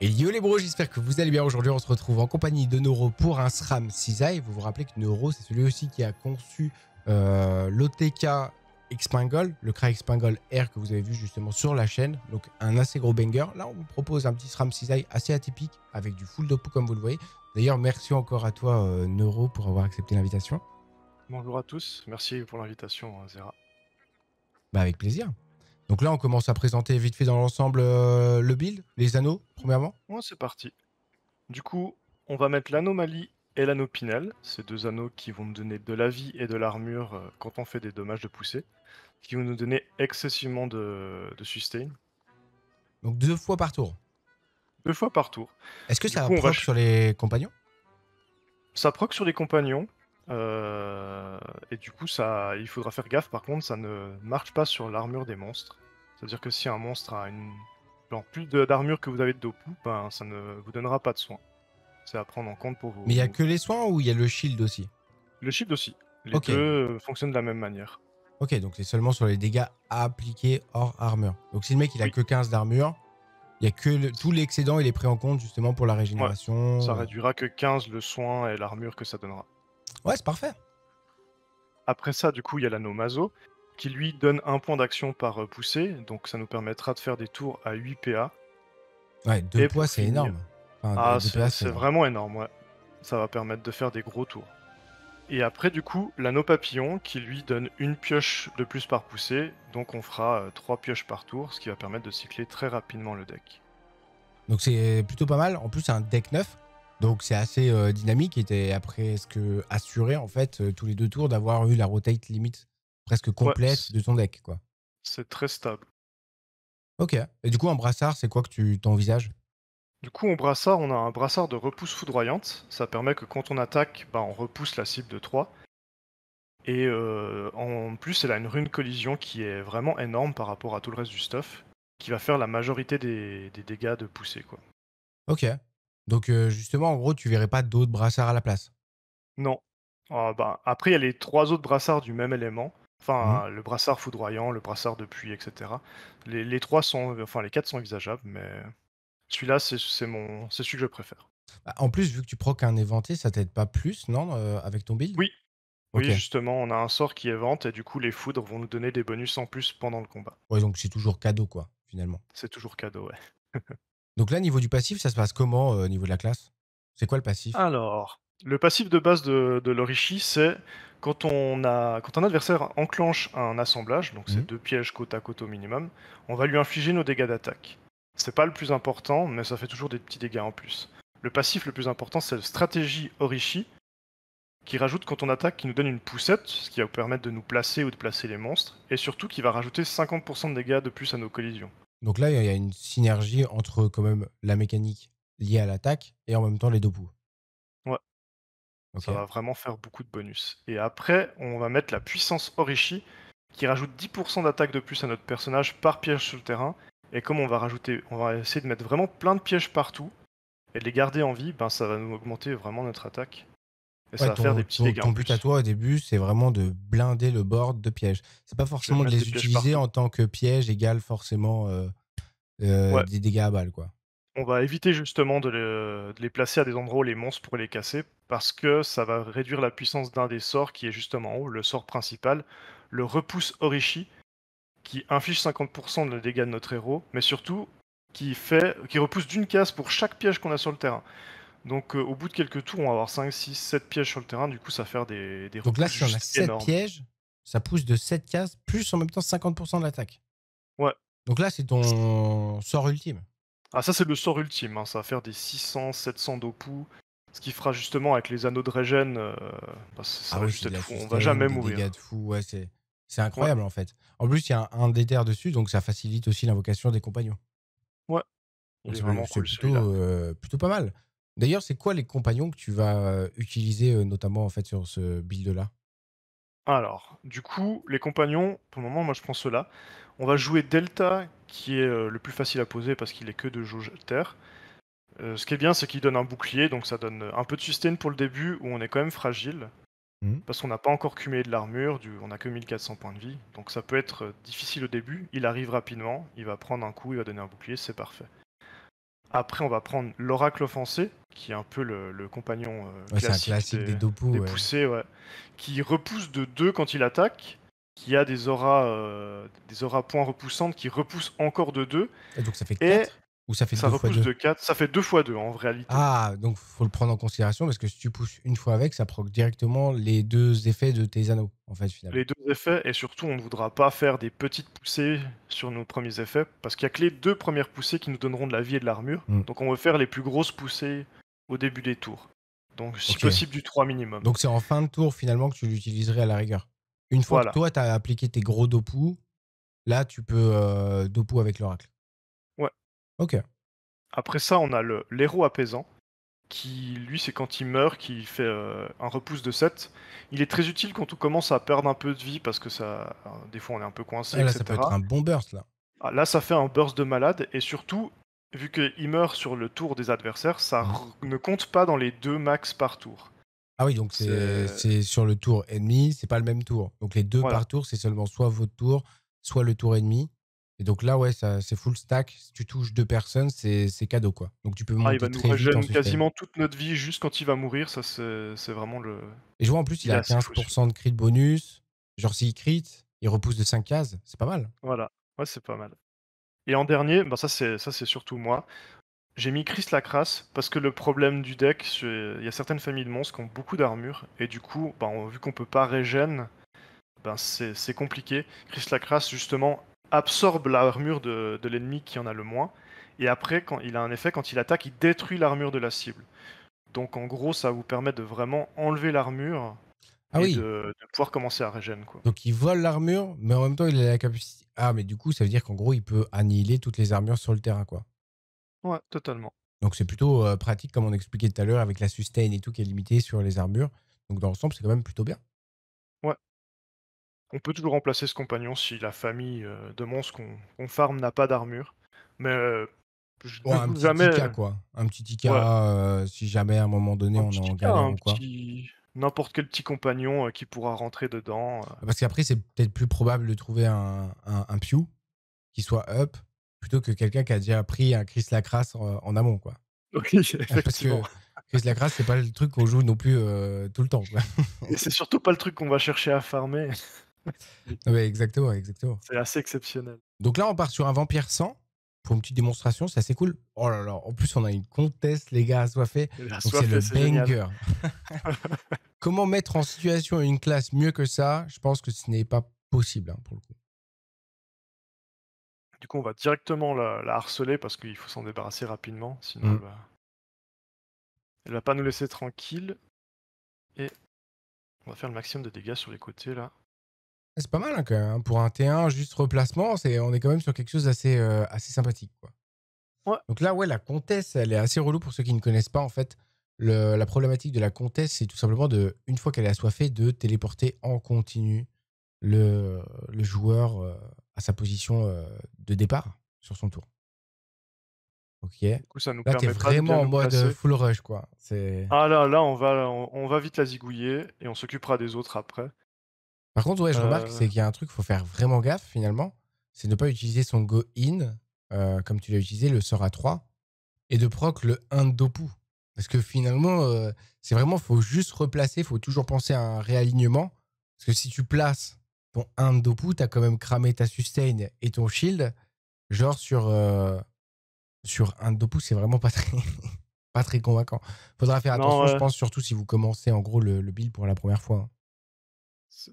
Et yo les bro, j'espère que vous allez bien. Aujourd'hui, on se retrouve en compagnie de Neuro pour un SRAM CISA. vous vous rappelez que Neuro, c'est celui aussi qui a conçu euh, l'OTK Expingol, le Craig Expingol R que vous avez vu justement sur la chaîne. Donc un assez gros banger. Là, on vous propose un petit SRAM CISA assez atypique avec du full dopo comme vous le voyez. D'ailleurs, merci encore à toi Neuro pour avoir accepté l'invitation. Bonjour à tous, merci pour l'invitation hein, Zera. Bah avec plaisir. Donc là, on commence à présenter vite fait dans l'ensemble euh, le build, les anneaux, premièrement. Ouais, c'est parti. Du coup, on va mettre l'anomalie et l'anneau Pinel, ces deux anneaux qui vont nous donner de la vie et de l'armure euh, quand on fait des dommages de poussée, qui vont nous donner excessivement de, sustain. Donc deux fois par tour. Deux fois par tour. Est-ce que ça proque proc sur les compagnons Ça proc sur les compagnons. Euh, et du coup, ça, il faudra faire gaffe. Par contre, ça ne marche pas sur l'armure des monstres. C'est-à-dire que si un monstre a une, plus d'armure que vous avez de Dopu, ben, ça ne vous donnera pas de soins. C'est à prendre en compte pour vous. Mais il n'y a que les soins ou il y a le shield aussi Le shield aussi. Les deux euh, fonctionnent de la même manière. Ok, donc c'est seulement sur les dégâts appliqués hors armure. Donc si le mec il a que 15 d'armure, il y a que tout l'excédent il est pris en compte justement pour la régénération. ça réduira que 15 le soin et l'armure que ça donnera. Ouais, c'est parfait. Après ça, du coup, il y a l'anneau Mazo qui lui donne un point d'action par euh, poussée, donc ça nous permettra de faire des tours à 8 PA. Ouais, 2 ah, c'est énorme. ah, c'est vraiment énorme, ouais. Ça va permettre de faire des gros tours. Et après, du coup, l'anneau papillon qui lui donne une pioche de plus par poussée, donc on fera 3 euh, trois pioches par tour, ce qui va permettre de cycler très rapidement le deck. Donc c'est plutôt pas mal. En plus, c'est un deck neuf, donc c'est assez euh, dynamique. et était après ce que assuré en fait euh, tous les deux tours d'avoir eu la rotate limite presque complète de ton deck quoi. C'est très stable. Ok. Et du coup en brassard c'est quoi que tu t'envisages Du coup en brassard on a un brassard de repousse foudroyante. Ça permet que quand on attaque bah, on repousse la cible de 3. Et euh, en plus elle a une rune collision qui est vraiment énorme par rapport à tout le reste du stuff qui va faire la majorité des, des dégâts de poussée quoi. Ok. Donc justement, en gros, tu verrais pas d'autres brassards à la place. Non. bah, après, il y a les trois autres brassards du même élément. Enfin, mmh le brassard foudroyant, le brassard de puits, etc. Les, trois sont, enfin, les quatre sont envisageables, mais celui-là, c'est mon, c'est celui que je préfère. Bah, en plus, vu que tu proc un éventé, ça t'aide pas plus, non, avec ton build Oui. Oui, justement, on a un sort qui évente et du coup, les foudres vont nous donner des bonus en plus pendant le combat. Ouais, donc c'est toujours cadeau, quoi, finalement. C'est toujours cadeau, ouais. Donc là, niveau du passif, ça se passe comment euh, au niveau de la classe C'est quoi le passif Alors, le passif de base de, l'Orishi, c'est quand, un adversaire enclenche un assemblage, donc c'est mmh. deux pièges côte à côte au minimum, on va lui infliger nos dégâts d'attaque. C'est pas le plus important, mais ça fait toujours des petits dégâts en plus. Le passif le plus important, c'est la stratégie Orishi, qui rajoute quand on attaque, qui nous donne une poussette, ce qui va nous permettre de nous placer ou de placer les monstres, et surtout qui va rajouter 50% de dégâts de plus à nos collisions. Donc là, il y a une synergie entre quand même la mécanique liée à l'attaque et en même temps les deux bouts. Ouais. Ça va vraiment faire beaucoup de bonus. Et après, on va mettre la puissance Orishi qui rajoute 10% d'attaque de plus à notre personnage par piège sur le terrain. Et comme on va rajouter, on va essayer de mettre vraiment plein de pièges partout et de les garder en vie, ben ça va nous augmenter vraiment notre attaque des petits but à toi au début, c'est vraiment de blinder le board de pièges. C'est pas forcément de les utiliser en tant que piège égale forcément euh, euh, des dégâts à balles, quoi. On va éviter justement de, les placer à des endroits où les monstres pourraient les casser, parce que ça va réduire la puissance d'un des sorts qui est justement en haut, le sort principal, le repousse Orishi, qui inflige 50% de dégâts de notre héros, mais surtout qui, fait, qui repousse d'une case pour chaque piège qu'on a sur le terrain. Donc euh, au bout de quelques tours, on va avoir 5, 6, 7 pièges sur le terrain. Du coup, ça va faire des, des Donc là, si on a 7 pièges, ça pousse de 7 cases, plus en même temps 50% de l'attaque. Ouais. Donc là, c'est ton sort ultime. Ah, ça, c'est le sort ultime. Hein. Ça va faire des 600, 700 dopou. Ce qui fera justement avec les anneaux de régène. ça euh, bah, ah va juste être fou. On va jamais mourir. Ouais, c'est incroyable en fait. En plus, il y a un, déter dessus, donc ça facilite aussi l'invocation des compagnons. Ouais. C'est cool, plutôt, euh, plutôt pas mal. D'ailleurs, c'est quoi les compagnons que tu vas utiliser, notamment en fait sur ce build-là alors, du coup, les compagnons, pour le moment, moi je prends ceux-là. On va jouer Delta, qui est le plus facile à poser parce qu'il est que de jauge terre. ce qui est bien, c'est qu'il donne un bouclier, donc ça donne un peu de sustain pour le début où on est quand même fragile. Mmh. Parce qu'on n'a pas encore cumulé de l'armure, on n'a que 1400 points de vie. Donc ça peut être difficile au début. Il arrive rapidement, il va prendre un coup, il va donner un bouclier, c'est parfait. Après, on va prendre l'oracle offensé, qui est un peu le, compagnon euh, classique, des, des, dopos, qui repousse de 2 quand il attaque, qui a des auras, euh, des auras points repoussantes, qui repoussent encore de 2. Et donc ça fait 4 ça fait repousse fois de 4, ça fait 2 fois 2 en réalité. Ah, donc il faut le prendre en considération parce que si tu pousses une fois avec, ça proc directement les deux effets de tes anneaux, en fait, finalement. Les deux effets, et surtout, on ne voudra pas faire des petites poussées sur nos premiers effets parce qu'il y a que les deux premières poussées qui nous donneront de la vie et de l'armure. Hmm. Donc on veut faire les plus grosses poussées au début des tours. Donc si possible, du 3 minimum. Donc c'est en fin de tour finalement que tu l'utiliserais à la rigueur. Une fois que toi, tu as appliqué tes gros dopous, là, tu peux euh, avec l'oracle. Ok. Après ça, on a l'héros apaisant, qui lui, c'est quand il meurt, qui fait euh, un repousse de 7. Il est très utile quand on commence à perdre un peu de vie, parce que ça, euh, des fois, on est un peu coincé. Ah, et là, ça peut être un bon burst, là. Ah, là, ça fait un burst de malade, et surtout, vu qu'il meurt sur le tour des adversaires, ça ah. ne compte pas dans les deux max par tour. Ah oui, donc c'est sur le tour ennemi, c'est pas le même tour. Donc les deux par tour, c'est seulement soit votre tour, soit le tour ennemi. Et donc là, ouais, c'est full stack. Si tu touches deux personnes, c'est, cadeau, quoi. Donc tu peux monter ah, il va nous quasiment toute notre vie, juste quand il va mourir, ça c'est, vraiment le... Et je vois en plus, il, a 15% de crit bonus. Genre s'il crit, il repousse de 5 cases, c'est pas mal. Voilà, ouais, c'est pas mal. Et en dernier, bah ça, c'est, ça c'est surtout moi, j'ai mis Chris Lacrasse parce que le problème du deck, il y a certaines familles de monstres qui ont beaucoup d'armure, et du coup, bah, vu qu'on peut pas régène, ben c'est, c'est compliqué. Chris Lacrasse, justement, absorbe l'armure de, l'ennemi qui en a le moins. Et après, quand il a un effet, quand il attaque, il détruit l'armure de la cible. Donc en gros, ça vous permet de vraiment enlever l'armure ah et de, pouvoir commencer à régénérer. Quoi. Donc il vole l'armure, mais en même temps, il a la capacité. Ah, mais du coup, ça veut dire qu'en gros, il peut annihiler toutes les armures sur le terrain, quoi. Ouais, totalement. Donc c'est plutôt euh, pratique, comme on expliquait tout à l'heure, avec la sustain et tout qui est limitée sur les armures. Donc dans l'ensemble, c'est quand même plutôt bien. On peut toujours remplacer ce compagnon si la famille euh, de monstres qu'on farm farme n'a pas d'armure. Mais euh, je un petit jamais... Tika, euh, quoi. Un petit Tika, si jamais à un moment donné on en galère N'importe quel petit compagnon qui pourra rentrer dedans. Ah, parce qu'après, c'est peut-être plus probable de trouver un, un, Pew qui soit up plutôt que quelqu'un qui a déjà pris un Chris Lacrasse en, en, amont, quoi. Parce que Chris Lacrasse, c'est pas le truc qu'on joue non plus tout le temps. Et c'est surtout pas le truc qu'on va chercher à farmer. oui, exactement, exactement. C'est assez exceptionnel. Donc là, on part sur un vampire sans pour une petite démonstration, c'est assez cool. Oh là là, en plus, on a une comtesse, les gars, assoiffés. C'est le banger. Comment mettre en situation une classe mieux que ça Je pense que ce n'est pas possible hein, pour le coup. Du coup, on va directement la, harceler parce qu'il faut s'en débarrasser rapidement, sinon mm. elle, va... elle va pas nous laisser tranquille. Et on va faire le maximum de dégâts sur les côtés là. Ah, c'est pas mal hein, quand même. Hein. Pour un T1, juste replacement, on est quand même sur quelque chose d'assez euh, assez sympathique. Quoi. Donc là, ouais, la comtesse, elle est assez relou pour ceux qui ne connaissent pas. En fait, la problématique de la comtesse, c'est tout simplement, de, une fois qu'elle est assoiffée, de téléporter en continu le, le joueur euh, à sa position euh, de départ sur son tour. Ok. ça nous là, t'es vraiment en mode full rush, quoi. Ah là, là, on va, on va vite la zigouiller et on s'occupera des autres après. Par contre, ouais, je remarque, euh, c'est qu'il y a un truc, faut faire vraiment gaffe finalement, c'est de ne pas utiliser son go in, euh, comme tu l'as utilisé, le sort à 3, et de proc le 1 de dopu. Parce que finalement, euh, c'est vraiment, faut juste replacer, faut toujours penser à un réalignement. Parce que si tu places ton 1 de dopu, t'as quand même cramé ta sustain et ton shield. Genre sur, sur 1 dopu, c'est vraiment pas très, pas très convaincant. Faudra faire attention, je pense, surtout si vous commencez en gros le, build pour la première fois. Hein.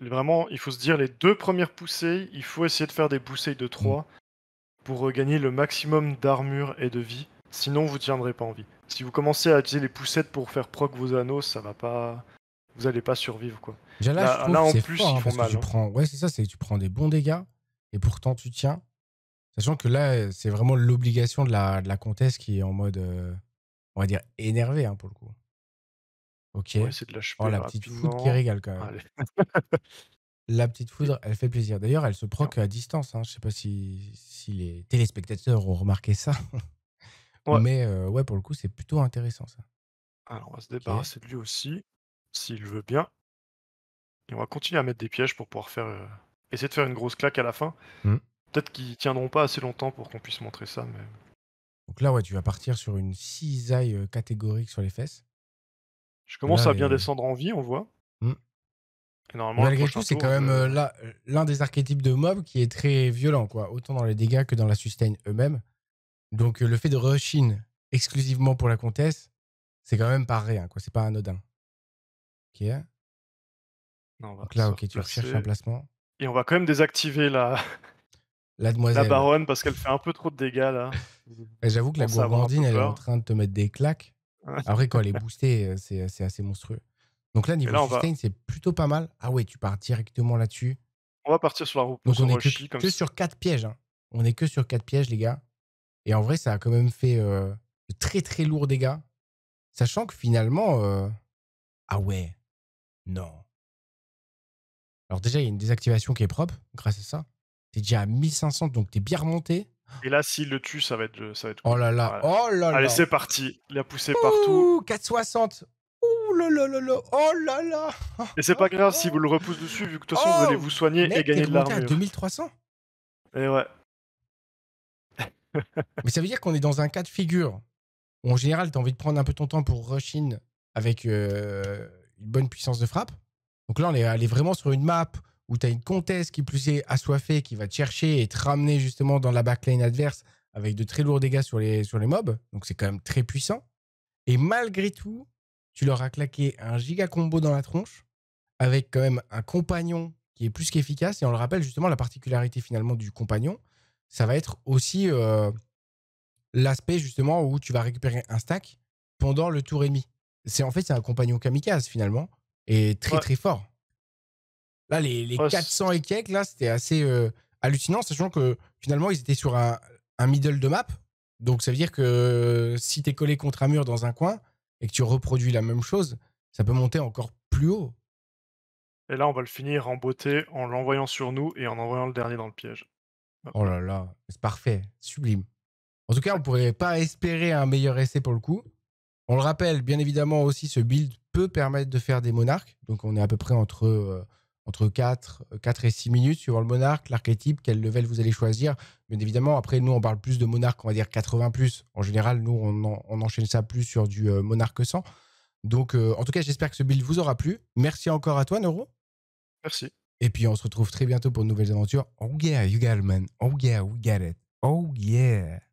Vraiment, il faut se dire les deux premières poussées, il faut essayer de faire des poussées de 3 pour euh, gagner le maximum d'armure et de vie. Sinon, vous tiendrez pas en vie. Si vous commencez à utiliser les poussettes pour faire proc vos anneaux, ça va pas. Vous n'allez pas survivre quoi. là, en plus, Tu prends... Ouais, c'est ça, c'est tu prends des bons dégâts et pourtant tu tiens. Sachant que là, c'est vraiment l'obligation de la, comtesse qui est en mode, euh, on va dire, énervée hein, pour le coup. Ok. la oh, petite foudre qui régale quand même. la petite foudre, elle fait plaisir. D'ailleurs, elle se proc à distance. Je hein. Je sais pas si, les téléspectateurs ont remarqué ça. Mais ouais, pour le coup, c'est plutôt intéressant ça. Alors, on va se débarrasser de lui aussi, s'il veut bien. Et on va continuer à mettre des pièges pour pouvoir faire. Essayer de faire une grosse claque à la fin. Mmh. Peut-être qu'ils tiendront pas assez longtemps pour qu'on puisse montrer ça, Donc là, ouais, tu vas partir sur une cisaille catégorique sur les fesses. Je commence à bien descendre en vie, on voit. Hmm. Malgré tout, c'est quand même euh, euh, euh, l'un des archétypes de mob qui est très violent, quoi, autant dans les dégâts que dans la sustain eux-mêmes. Donc le fait de rush in exclusivement pour la comtesse, c'est quand même pas rien, quoi. C'est pas anodin. Ok. Donc là, ok, tu recherches un placement. Et on va quand même désactiver la, la, la baronne parce qu'elle fait un peu trop de dégâts là. J'avoue que la gourmandine, elle est en train de te mettre des claques. Après, quand elle est boostée, euh, euh, c'est assez monstrueux. Donc là, niveau sustain, c'est plutôt pas mal. Ah ouais, tu pars directement là-dessus. On va partir sur la roue. Donc on est que, sur 4 pièges. On est que sur 4 pièges, les gars. Et en vrai, ça a quand même fait euh, de très très lourds dégâts. Sachant que finalement. Ah ouais. Non. Alors déjà, il y a une désactivation qui est propre grâce à ça. C'est déjà à 1500, donc t'es bien remonté. Et là, s'il le tue, ça va être. Ça va être oh là là, oh là là. Allez, c'est parti. Il a poussé Ouh, partout. 460. Ouh là là là là. Oh là là. Et c'est pas grave si vous le repoussez dessus, vu que de toute façon, vous allez oh. vous soigner et gagner de l'armure. à 2300 Et ouais. Mais ça veut dire qu'on est dans un cas de figure où, en général, t'as envie de prendre un peu ton temps pour rush avec euh, une bonne puissance de frappe. Donc là, on est, allé vraiment sur une map où tu as une comtesse qui plus est assoiffée, qui va te chercher et te ramener justement dans la backline adverse avec de très lourds dégâts sur les, sur les mobs. Donc c'est quand même très puissant. Et malgré tout, tu leur as claqué un giga combo dans la tronche avec quand même un compagnon qui est plus qu'efficace. Et on le rappelle justement, la particularité finalement du compagnon, ça va être aussi euh, l'aspect justement où tu vas récupérer un stack pendant le tour demi. C'est en fait c'est un compagnon kamikaze finalement et très très fort. Là, les, les 400 et là, c'était assez euh, hallucinant, sachant que finalement, ils étaient sur un, middle de map. Donc, ça veut dire que si tu es collé contre un mur dans un coin et que tu reproduis la même chose, ça peut monter encore plus haut. Et là, on va le finir en beauté en l'envoyant sur nous et en envoyant le dernier dans le piège. Oh là là, c'est parfait, sublime. En tout cas, on ne pourrait pas espérer un meilleur essai pour le coup. On le rappelle, bien évidemment aussi, ce build peut permettre de faire des monarques. Donc, on est à peu près entre. Euh, entre 4, 4 euh, et 6 minutes, suivant le monarque, l'archétype, quel level vous allez choisir. Bien évidemment, après, nous, on parle plus de monarque, on va dire 80 plus. En général, nous, on, enchaîne ça plus sur du euh, monarque 100. Donc, euh, en tout cas, j'espère que ce build vous aura plu. Merci encore à toi, Neuro. Merci. Et puis, on se retrouve très bientôt pour de nouvelles aventures. Oh yeah, you got it, man. Oh yeah, we got it. Oh yeah.